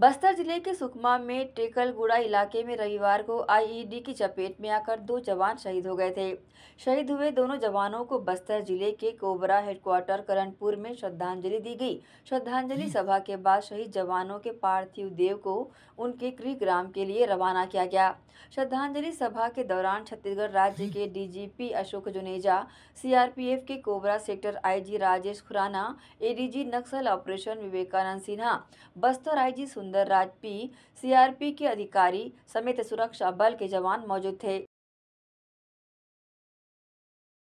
बस्तर जिले के सुकमा में टेकलगुड़ा इलाके में रविवार को आईईडी की चपेट में आकर दो जवान शहीद हो गए थे शहीद हुए दोनों जवानों को बस्तर जिले के कोबरा हेडक्वार्टर करणपुर में श्रद्धांजलि दी गई श्रद्धांजलि सभा के बाद शहीद जवानों के पार्थिव देव को उनके गृह ग्राम के लिए रवाना किया गया श्रद्धांजलि सभा के दौरान छत्तीसगढ़ राज्य के डीजीपी अशोक जुनेजा सीआरपीएफ के CoBRA sector IG Rajesh Khurana ADG Naxal operation Vivekanand Sinha Bastar IG Sundar राजपी पी सीआरपी के अधिकारी समेत सुरक्षा बल के जवान मौजूद थे